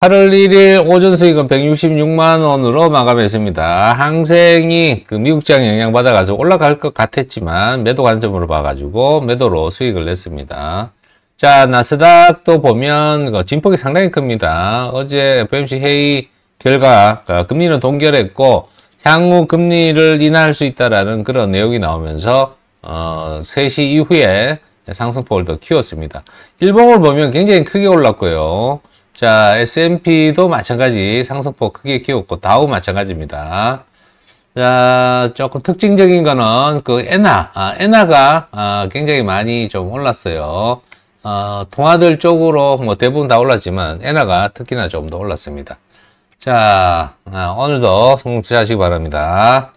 8월 1일 오전 수익은 166만원으로 마감했습니다. 항생이 그 미국장 영향받아가서 올라갈 것 같았지만 매도 관점으로 봐가지고 매도로 수익을 냈습니다. 자 나스닥도 보면 그 진폭이 상당히 큽니다. 어제 FMC 회의 결과 그 금리는 동결했고 향후 금리를 인하할 수 있다라는 그런 내용이 나오면서 어 3시 이후에 상승폭을 더 키웠습니다. 일봉을 보면 굉장히 크게 올랐고요. 자, S&P도 마찬가지 상승폭 크게 키웠고 다우 마찬가지입니다. 자, 조금 특징적인 거는 그 엔화, 아, 엔화가 아, 굉장히 많이 좀 올랐어요. 어, 동화들 쪽으로 뭐 대부분 다 올랐지만 엔화가 특히나 좀 더 올랐습니다. 자, 아, 오늘도 성공 투자하시기 바랍니다.